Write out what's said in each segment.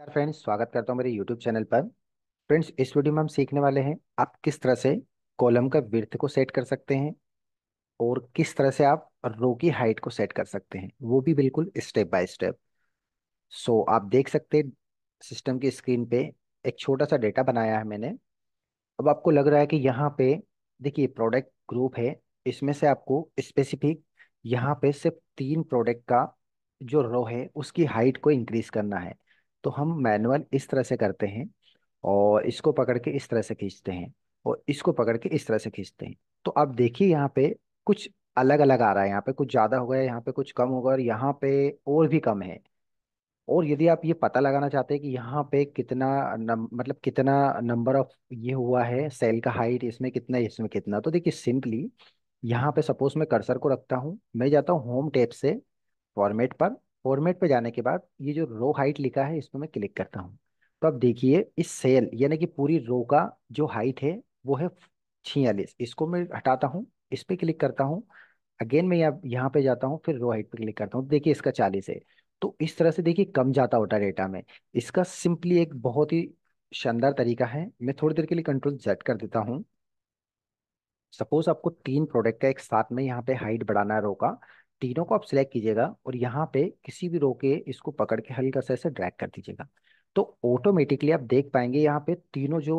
नमस्कार फ्रेंड्स स्वागत करता हूँ मेरे यूट्यूब चैनल पर फ्रेंड्स इस वीडियो में हम सीखने वाले हैं आप किस तरह से कॉलम का विर्थ को सेट कर सकते हैं और किस तरह से आप रो की हाइट को सेट कर सकते हैं वो भी बिल्कुल स्टेप बाय स्टेप सो आप देख सकते हैं सिस्टम की स्क्रीन पे एक छोटा सा डेटा बनाया है मैंने अब आपको लग रहा है कि यहाँ पे देखिए प्रोडक्ट ग्रुप है इसमें से आपको स्पेसिफिक यहाँ पे सिर्फ तीन प्रोडक्ट का जो रो है उसकी हाइट को इंक्रीज करना है तो हम मैनुअल इस तरह से करते हैं और इसको पकड़ के इस तरह से खींचते हैं और इसको पकड़ के इस तरह से खींचते हैं तो आप देखिए यहाँ पे कुछ अलग अलग आ रहा है यहाँ पे कुछ ज़्यादा हो गया यहाँ पे कुछ कम होगा और यहाँ पे और भी कम है और यदि आप ये पता लगाना चाहते हैं कि यहाँ पे कितना नम, मतलब कितना नंबर ऑफ ये हुआ है सेल का हाइट इसमें कितना इसमें कितना तो देखिए सिंपली यहाँ पे सपोज मैं कर्सर को रखता हूँ मैं जाता हूँ होम टेप से फॉर्मेट पर फॉर्मेट पे जाने के बाद ये जो रो हाइट लिखा है इसको मैं क्लिक करता हूँ तो अब देखिए इस सेल यानी कि पूरी रो का जो हाइट है वो है छियालीस इसको मैं हटाता हूँ इस पर क्लिक करता हूँ अगेन मैं यहाँ पे जाता हूँ फिर रो हाइट पे क्लिक करता हूँ देखिए इसका चालीस है तो इस तरह से देखिए कम जाता होता डेटा में इसका सिंपली एक बहुत ही शानदार तरीका है मैं थोड़ी देर के लिए कंट्रोल जेट कर देता हूँ सपोज आपको तीन प्रोडक्ट का एक साथ में यहाँ पे हाइट बढ़ाना है रो का तीनों को आप सिलेक्ट कीजिएगा और यहाँ पे किसी भी रो के इसको पकड़ के हल्का सा ऐसे ड्रैग कर दीजिएगा तो ऑटोमेटिकली आप देख पाएंगे यहाँ पे तीनों जो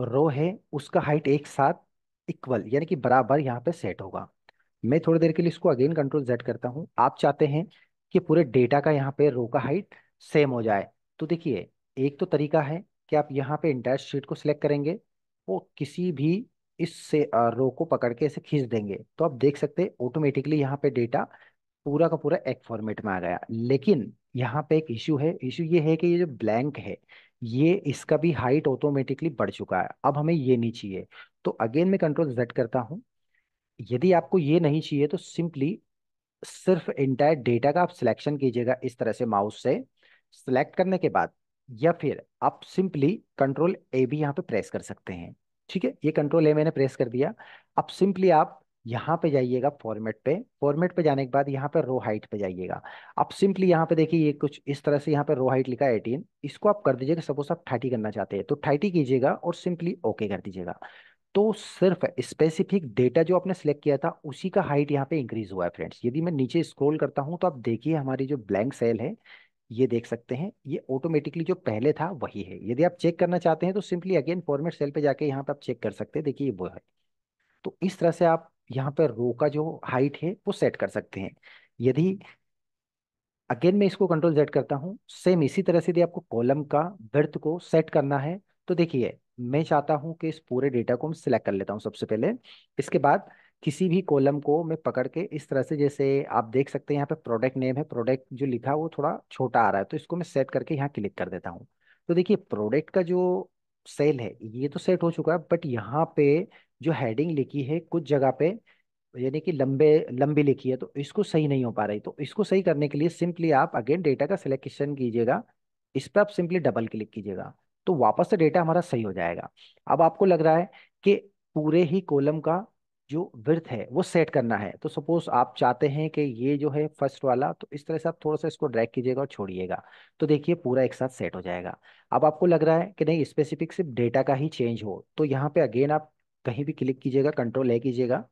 रो है उसका हाइट एक साथ इक्वल यानी कि बराबर यहाँ पे सेट होगा मैं थोड़ी देर के लिए इसको अगेन कंट्रोल जेड करता हूँ आप चाहते हैं कि पूरे डेटा का यहाँ पे रो का हाइट सेम हो जाए तो देखिए एक तो तरीका है कि आप यहाँ पे इंटायर शीट को सिलेक्ट करेंगे वो किसी भी इससे रो को पकड़ के इसे खींच देंगे तो आप देख सकते हैं ऑटोमेटिकली यहाँ पे डेटा पूरा का पूरा एक फॉर्मेट में आ गया लेकिन यहाँ पे एक इश्यू है इश्यू ये है कि ये जो ब्लैंक है ये इसका भी हाइट ऑटोमेटिकली बढ़ चुका है अब हमें ये नहीं चाहिए तो अगेन मैं कंट्रोल जेड करता हूँ यदि आपको ये नहीं चाहिए तो सिंपली सिर्फ इंटायर डेटा का आप सिलेक्शन कीजिएगा इस तरह से माउस से सिलेक्ट करने के बाद या फिर आप सिंपली कंट्रोल ए भी यहाँ पे प्रेस कर सकते हैं ठीक है ये कंट्रोल ए मैंने प्रेस कर दिया अब सिंपली आप यहाँ पे जाइएगा फॉर्मेट पे फॉर्मेट पे जाने के बाद यहाँ पे रो हाइट पे जाइएगा अब सिंपली यहाँ पे देखिए ये कुछ इस तरह से यहाँ पे रो हाइट लिखा है एटीन इसको आप कर दीजिएगा सपोज आप थर्टी करना चाहते हैं तो थर्टी कीजिएगा और सिंपली ओके कर दीजिएगा तो सिर्फ स्पेसिफिक डेटा जो आपने सेलेक्ट किया था उसी का हाइट यहाँ पे इंक्रीज हुआ है फ्रेंड्स यदि मैं नीचे स्क्रोल करता हूँ तो आप देखिए हमारी जो ब्लैंक सेल है ये देख सकते हैं ये ऑटोमेटिकली जो पहले था वही है यदि आप चेक करना चाहते हैं तो सिंपली अगेन फॉर्मेट सेल पे जाके यहाँ पे आप चेक कर सकते हैं देखिए वो है तो इस तरह से आप यहाँ पे रो का जो हाइट है वो सेट कर सकते हैं यदि अगेन मैं इसको कंट्रोल जेड करता हूँ सेम इसी तरह से यदि आपको कॉलम का बर्थ को सेट करना है तो देखिए मैं चाहता हूँ कि इस पूरे डेटा को हम सिलेक्ट कर लेता हूँ सबसे पहले इसके बाद किसी भी कॉलम को मैं पकड़ के इस तरह से जैसे आप देख सकते हैं यहाँ पे प्रोडक्ट नेम है प्रोडक्ट जो लिखा है वो थोड़ा छोटा आ रहा है तो इसको मैं सेट करके यहाँ क्लिक कर देता हूँ तो देखिए प्रोडक्ट का जो सेल है ये तो सेट हो चुका है बट यहाँ पे जो हेडिंग लिखी है कुछ जगह पे यानी कि लंबे लंबी लिखी है तो इसको सही नहीं हो पा रही तो इसको सही करने के लिए सिंपली आप अगेन डेटा का सिलेक्शन कीजिएगा इस पर आप सिंपली डबल क्लिक कीजिएगा तो वापस से डेटा हमारा सही हो जाएगा अब आपको लग रहा है कि पूरे ही कॉलम का जो विर्थ है वो सेट करना है तो सपोज आप चाहते हैं कि ये जो है फर्स्ट वाला तो इस तरह से आप थोड़ा सा इसको ड्रैग कीजिएगा और छोड़िएगा तो देखिए पूरा एक साथ सेट हो जाएगा अब आपको लग रहा है कि नहीं स्पेसिफिक सिर्फ डेटा का ही चेंज हो तो यहाँ पे अगेन आप कहीं भी क्लिक कीजिएगा कंट्रोल ले कीजिएगा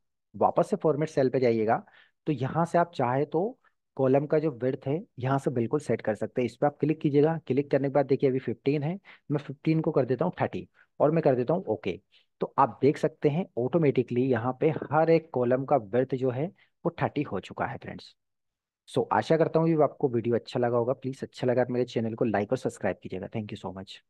वापस से फॉर्मेट सेल पे जाइएगा तो यहाँ से आप चाहे तो कॉलम का जो विर्थ है यहाँ से बिल्कुल सेट कर सकते हैं इस पर आप क्लिक कीजिएगा क्लिक करने के बाद देखिए अभी फिफ्टीन है मैं फिफ्टीन को कर देता हूँ थर्टी और मैं कर देता हूँ ओके okay. तो आप देख सकते हैं ऑटोमेटिकली यहाँ पे हर एक कॉलम का वर्थ जो है वो थर्टी हो चुका है फ्रेंड्स सो so, आशा करता हूँ आपको वीडियो अच्छा लगा होगा प्लीज़ अच्छा लगा तो मेरे चैनल को लाइक और सब्सक्राइब कीजिएगा थैंक यू सो मच